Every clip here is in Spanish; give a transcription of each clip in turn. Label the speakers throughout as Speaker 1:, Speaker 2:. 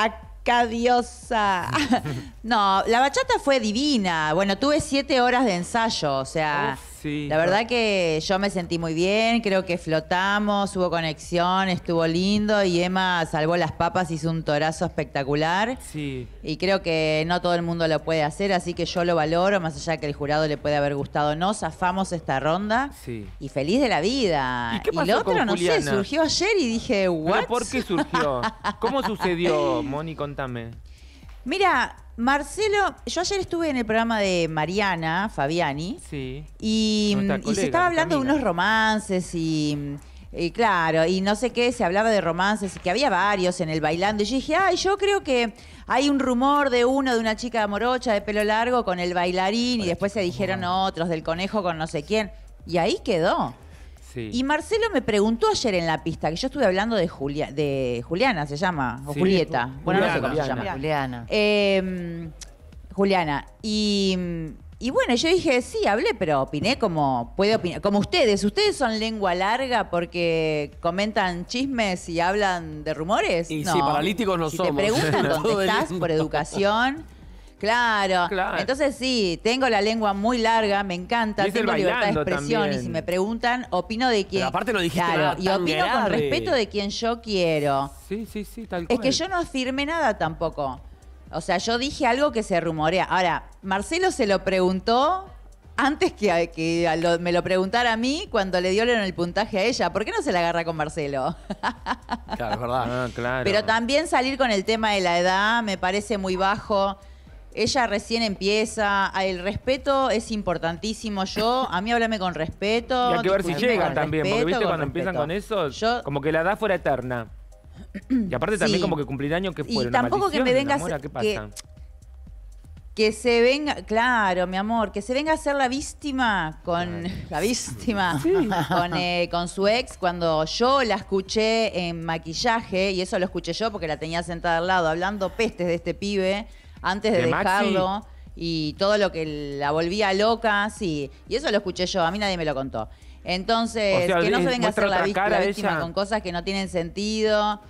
Speaker 1: Acadiosa. no, la bachata fue divina. Bueno, tuve siete horas de ensayo, o sea. La verdad que yo me sentí muy bien, creo que flotamos, hubo conexión, estuvo lindo y Emma salvó las papas, hizo un torazo espectacular. Sí. Y creo que no todo el mundo lo puede hacer, así que yo lo valoro, más allá que el jurado le puede haber gustado o no, zafamos esta ronda. Sí. Y feliz de la vida. Y, qué pasó y lo otro, no sé, surgió ayer y dije, ¿what? ¿Pero ¿Por qué surgió?
Speaker 2: ¿Cómo sucedió, Moni? Contame.
Speaker 1: Mira, Marcelo, yo ayer estuve en el programa de Mariana Fabiani. Sí. Y, se estaba hablando de unos romances y, claro, y no sé qué, se hablaba de romances, y que había varios en el bailando. Y yo dije, ay, yo creo que hay un rumor de uno, de una chica morocha de pelo largo con el bailarín, y después se dijeron otros, del conejo con no sé quién. Y ahí quedó. Y Marcelo me preguntó ayer en la pista, que yo estuve hablando de, Julia, de Juliana, se llama, o Julieta. bueno, Juliana, se llama. Juliana. Em, Juliana. Y, bueno, yo dije, sí, hablé, pero opiné como puede opinar. Como ustedes, ustedes son lengua larga porque comentan chismes y hablan de rumores. Y sí, paralíticos no si somos. Te preguntan, estás por educación. Claro. Entonces sí, tengo la lengua muy larga, me encanta, tengo libertad de expresión y si me preguntan, opino de quien... Pero aparte lo dijiste claro, y opino con respeto de quien yo quiero. Sí, sí, sí, tal cual. Es que yo no afirme nada tampoco. O sea, yo dije algo que se rumorea. Ahora, Marcelo se lo preguntó antes que, me lo preguntara a mí cuando le dio el puntaje a ella. ¿Por qué no se la agarra con Marcelo?
Speaker 2: Claro, es verdad. claro. Pero también
Speaker 1: salir con el tema de la edad me parece muy bajo. Ella recién empieza, ah, el respeto es importantísimo. Yo, a mí háblame con respeto. Y hay que ver si llega también, porque viste cuando empiezan con
Speaker 2: eso, como que la edad fuera eterna. Y aparte también como que cumplir años que fue. Y tampoco que me vengas. ¿Qué pasa?
Speaker 1: Que, se venga, claro, mi amor, que se venga a ser la víctima con la víctima con, eh, con, su ex cuando yo la escuché en maquillaje y eso lo escuché yo porque la tenía sentada al lado hablando pestes de este pibe antes de, dejarlo. Y todo lo que la volvía loca, sí. Y eso lo escuché yo, a mí nadie me lo contó. Entonces, que no se venga a hacer la, víctima, con cosas que no tienen sentido.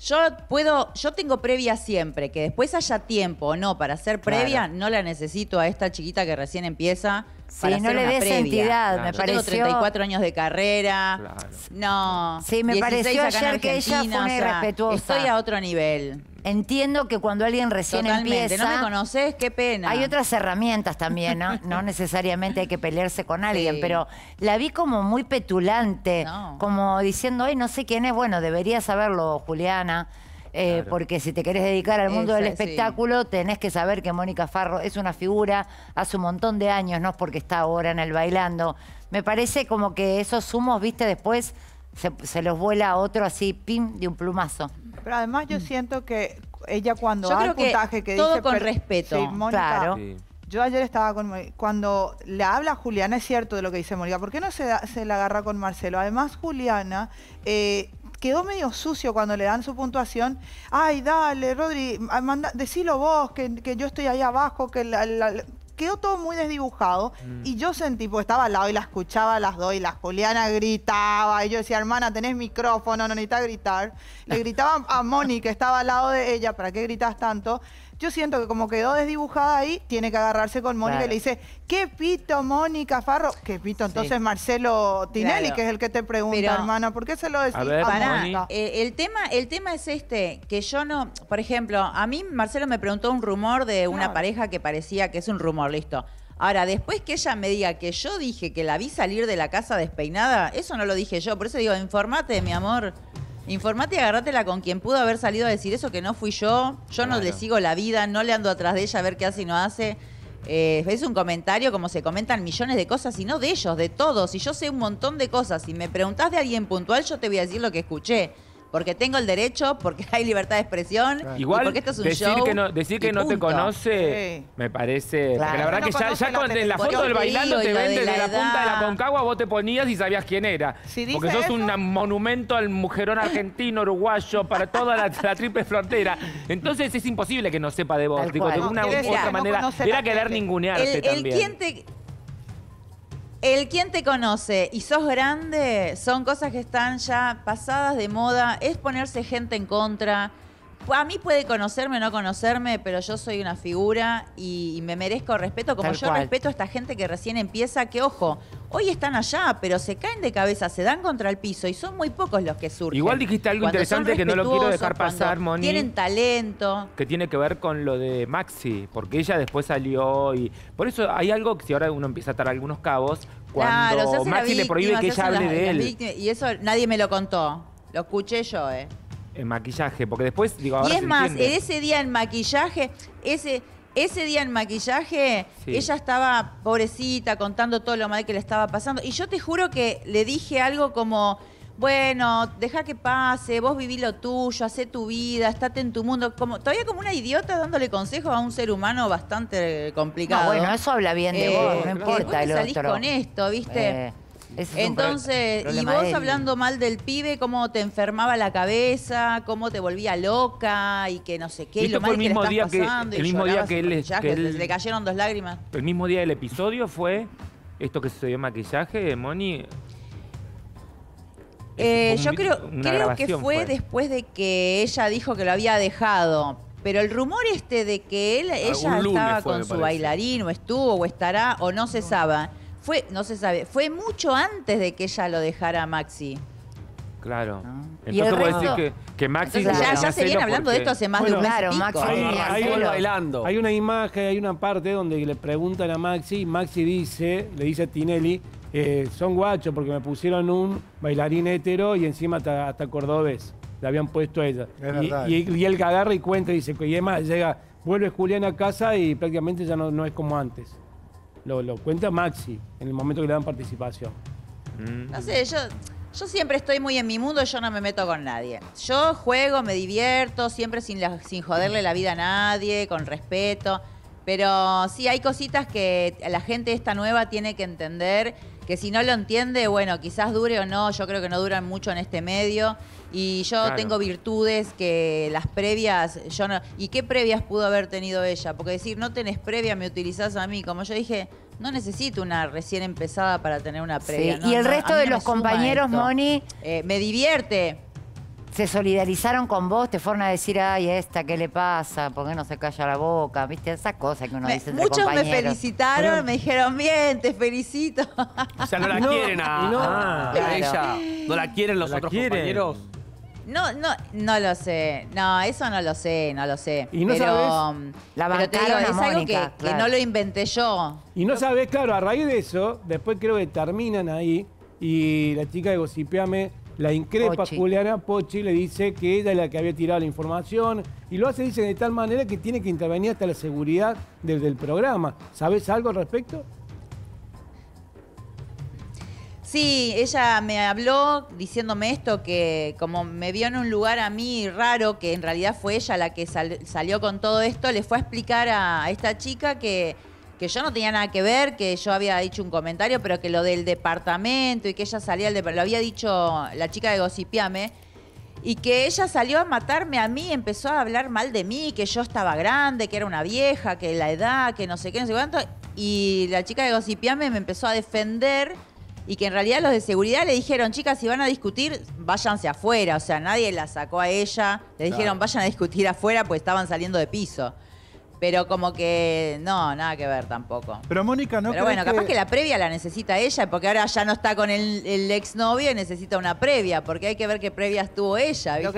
Speaker 1: Yo puedo, yo tengo previa siempre, que después haya tiempo o no para hacer previa, no la necesito a esta chiquita que recién empieza. para no le una previa. entidad, me yo Tengo 34 años de carrera.
Speaker 3: No. Sí, me pareció ayer que ella fue una estoy a otro nivel. Entiendo que cuando alguien recién Totalmente. empieza... no me conoces, qué pena. Hay otras herramientas también, ¿no? no necesariamente hay que pelearse con alguien, pero la vi como muy petulante, como diciendo, ay, no sé quién es, bueno, debería saberlo, Juliana. Eh, porque si te querés dedicar al mundo del espectáculo, tenés que saber que Mónica Farro es una figura hace un montón de años, no es porque está ahora en el bailando. Me parece como que esos humos, viste, después se, los vuela a otro así, pim, de un plumazo.
Speaker 1: Pero además yo mm. siento que ella cuando yo el puntaje que, todo con respeto. Sí, Mónica, claro. Yo ayer estaba con... Cuando le habla a Juliana, es cierto de lo que dice Mónica, ¿por qué no se, la agarra con Marcelo? Además, Juliana... Eh, quedó medio sucio cuando le dan su puntuación. Ay, dale, Rodri, decilo vos, que, yo estoy ahí abajo, que la, quedó todo muy desdibujado. Mm. Y yo sentí, pues estaba al lado y la escuchaba las dos y la Juliana gritaba. Y yo decía, hermana, tenés micrófono, no necesitas gritar. Le gritaba a Moni, que estaba al lado de ella, ¿para qué gritas tanto? yo siento que como quedó desdibujada ahí, tiene que agarrarse con Mónica y le dice, ¿qué pito, Mónica Farro? ¿Qué pito? Entonces Marcelo Tinelli, que es el que te pregunta, hermano. hermana, ¿por qué se lo decís? A eh, el, tema, el tema es este, que yo no, por ejemplo, a mí Marcelo me preguntó un rumor de una pareja que parecía que es un rumor, listo. Ahora, después que ella me diga que yo dije que la vi salir de la casa despeinada, eso no lo dije yo, por eso digo, informate, mi amor. Informate y agárratela con quien pudo haber salido a decir eso, que no fui yo. Yo no le sigo la vida, no le ando atrás de ella a ver qué hace y no hace. Eh, es un comentario como se comentan millones de cosas, y no de ellos, de todos. Y yo sé un montón de cosas. Si me preguntás de alguien puntual, yo te voy a decir lo que escuché porque tengo el derecho, porque hay libertad de expresión. Igual, y porque esto es un decir, show que no, decir que no te conoce,
Speaker 2: me parece. la verdad que ya, ya con, la foto del bailando te ven desde la, punta de la Concagua, vos te ponías y sabías quién era. porque sos un monumento al mujerón argentino, uruguayo, para toda la, triple frontera. Entonces es imposible que no sepa de vos. de una u otra manera. era querer ningunearte el, también.
Speaker 1: te, el quién te conoce y sos grande son cosas que están ya pasadas de moda. Es ponerse gente en contra a mí puede conocerme o no conocerme, pero yo soy una figura y, me merezco respeto, como yo respeto a esta gente que recién empieza, que ojo, hoy están allá, pero se caen de cabeza, se dan contra el piso y son muy pocos los que surgen. Igual dijiste algo interesante que no lo quiero dejar pasar, Moni. Tienen talento.
Speaker 2: Que tiene que ver con lo de Maxi, porque ella después salió y. Por eso hay algo que si ahora uno empieza a atar algunos cabos, cuando Maxi le prohíbe que ella hable de él.
Speaker 1: y eso nadie me lo contó. Lo escuché yo, ¿eh?
Speaker 2: en maquillaje, porque después digo, ahora Y es más, en ese
Speaker 1: día en maquillaje, ese ese día en maquillaje, ella estaba pobrecita contando todo lo mal que le estaba pasando y yo te juro que le dije algo como bueno, deja que pase, vos viví lo tuyo, hacé tu vida, estate en tu mundo. Como, todavía como una idiota dándole consejos a un ser humano bastante complicado. bueno, eso habla
Speaker 3: bien de eh, vos, no importa el otro. salís con esto,
Speaker 1: ¿viste? Eh. Entonces, y vos hablando mal del pibe, cómo te enfermaba la cabeza, cómo te volvía loca y que no sé qué, lo el mismo le día que, el mismo día que él, le cayeron dos lágrimas.
Speaker 2: El mismo día del episodio fue esto que se dio maquillaje, Moni.
Speaker 1: Eh, yo creo, que fue, después de que ella dijo que lo había dejado. Pero el rumor este de que él, ah, ella estaba con su bailarín, o estuvo, o estará, o no se sabe fue, no se sabe, fue mucho antes de que ella lo dejara a Maxi.
Speaker 2: Claro. Entonces puedo decir que, Maxi. ya, ya se viene hablando de esto hace
Speaker 1: más de un claro, Maxi hay, bailando.
Speaker 2: hay una imagen, hay una parte donde le preguntan a Maxi y Maxi dice, le dice a Tinelli, eh, son guachos porque me pusieron un bailarín hetero y encima hasta, cordobés. Le habían puesto a ella. Y, y, y, él agarra y cuenta y dice, y además llega, vuelve Julián a casa y prácticamente ya no es como antes lo, cuenta Maxi en el momento que le dan participación. Mm.
Speaker 1: No sé, yo, yo siempre estoy muy en mi mundo, yo no me meto con nadie. Yo juego, me divierto, siempre sin, sin joderle la vida a nadie, con respeto. Pero sí, hay cositas que la gente esta nueva tiene que entender que si no lo entiende, bueno, quizás dure o no, yo creo que no duran mucho en este medio. Y yo tengo virtudes que las previas, yo no. ¿Y qué previas pudo haber tenido ella? Porque decir, no tenés previa, me utilizás a mí. Como yo dije, no necesito una recién empezada para tener una previa. y el resto de los compañeros, Moni. Eh, me divierte
Speaker 3: se solidarizaron con vos, te fueron a decir, ay, esta, ¿qué le pasa? ¿Por qué no se calla la boca? ¿Viste? Esas cosas que uno dice Muchos me felicitaron, me dijeron, bien, te felicito.
Speaker 2: O sea, no la quieren a, no. Ah, ella. No la quieren los otros compañeros.
Speaker 1: No, no, no lo sé. No, eso no lo sé, no lo sé. Y no pero, mm, la pero es algo que, no lo inventé yo.
Speaker 2: Y no sabes, claro, a raíz de eso, después creo que terminan ahí y la chica de Gocipeame la increpa Juliana Pochi, le dice que ella es la que había tirado la información y lo hace, dice, de tal manera que tiene que intervenir hasta la seguridad desde el programa. ¿Sabes algo al
Speaker 1: respecto? Sí, ella me habló diciéndome esto, que como me vio en un lugar a mí raro, que en realidad fue ella la que salió con todo esto, le fue a explicar a esta chica que que yo no tenía nada que ver, que yo había dicho un comentario, pero que lo del departamento y que ella salía al departamento, lo había dicho la chica de Gossipiame, y que ella salió a matarme a mí, empezó a hablar mal de mí, que yo estaba grande, que era una vieja, que la edad, que no sé qué, no sé cuánto, y la chica de Gossipiame me empezó a defender y que en realidad los de seguridad le dijeron, chicas, si van a discutir, váyanse afuera. O sea, nadie la sacó a ella. Le dijeron, vayan a discutir afuera, pues estaban saliendo de piso. Pero como que no, nada que ver tampoco. Pero Mónica no Pero bueno, capaz que... la previa la necesita ella, porque ahora ya no está con el, el exnovio y necesita una previa, porque hay que ver qué previa estuvo ella. ¿viste?